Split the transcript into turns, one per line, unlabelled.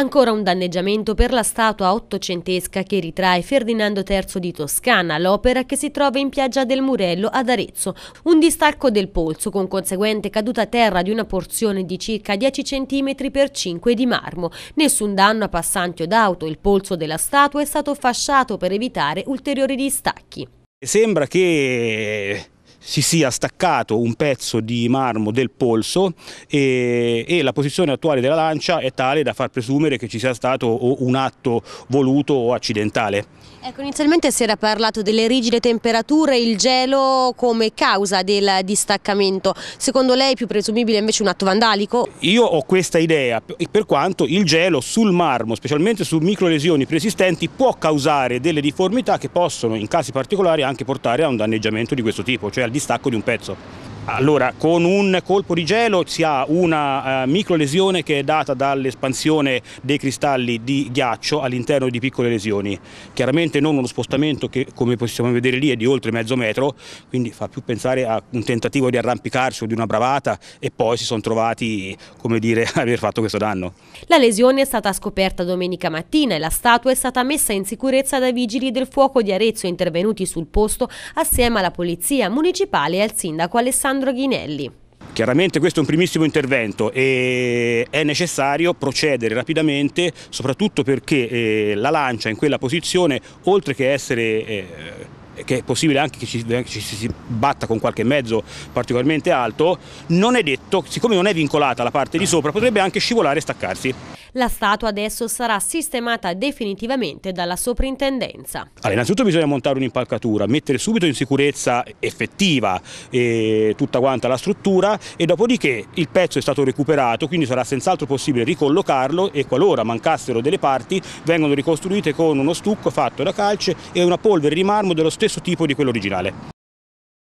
Ancora un danneggiamento per la statua ottocentesca che ritrae Ferdinando III di Toscana, l'opera che si trova in piaggia del Murello ad Arezzo. Un distacco del polso con conseguente caduta a terra di una porzione di circa 10 cm x 5 di marmo. Nessun danno a passanti o d'auto, il polso della statua è stato fasciato per evitare ulteriori distacchi.
Sembra che si sia staccato un pezzo di marmo del polso e, e, la posizione attuale della lancia è tale da far presumere che ci sia stato un atto voluto o accidentale.
Ecco, inizialmente si era parlato delle rigide temperature e il gelo come causa del distaccamento. Secondo lei è più presumibile invece un atto vandalico?
Io ho questa idea, per quanto il gelo sul marmo, specialmente su microlesioni preesistenti, può causare delle difformità che possono in casi particolari anche portare a un danneggiamento di questo tipo, cioè distacco di un pezzo. Allora, con un colpo di gelo si ha una eh, lesione che è data dall'espansione dei cristalli di ghiaccio all'interno di piccole lesioni. Chiaramente non uno spostamento che, come possiamo vedere lì, è di oltre mezzo metro, quindi fa più pensare a un tentativo di arrampicarsi o di una bravata e poi si sono trovati, come dire, a aver fatto questo danno.
La lesione è stata scoperta domenica mattina e la statua è stata messa in sicurezza dai vigili del fuoco di Arezzo intervenuti sul posto assieme alla polizia municipale e al sindaco Alessandro Alessandro Ghinelli.
Chiaramente questo è un primissimo intervento e è necessario procedere rapidamente soprattutto perché eh, la lancia in quella posizione oltre che essere eh, che è possibile anche che ci, ci, si batta con qualche mezzo particolarmente alto, non è detto, siccome non è vincolata la parte di sopra, potrebbe anche scivolare e staccarsi.
La statua adesso sarà sistemata definitivamente dalla soprintendenza. Allora,
innanzitutto bisogna montare un'impalcatura, mettere subito in sicurezza effettiva eh, tutta quanta la struttura e dopodiché il pezzo è stato recuperato, quindi sarà senz'altro possibile ricollocarlo e qualora mancassero delle parti vengono ricostruite con uno stucco fatto da calce e una polvere di marmo dello stesso tipo di quello originale.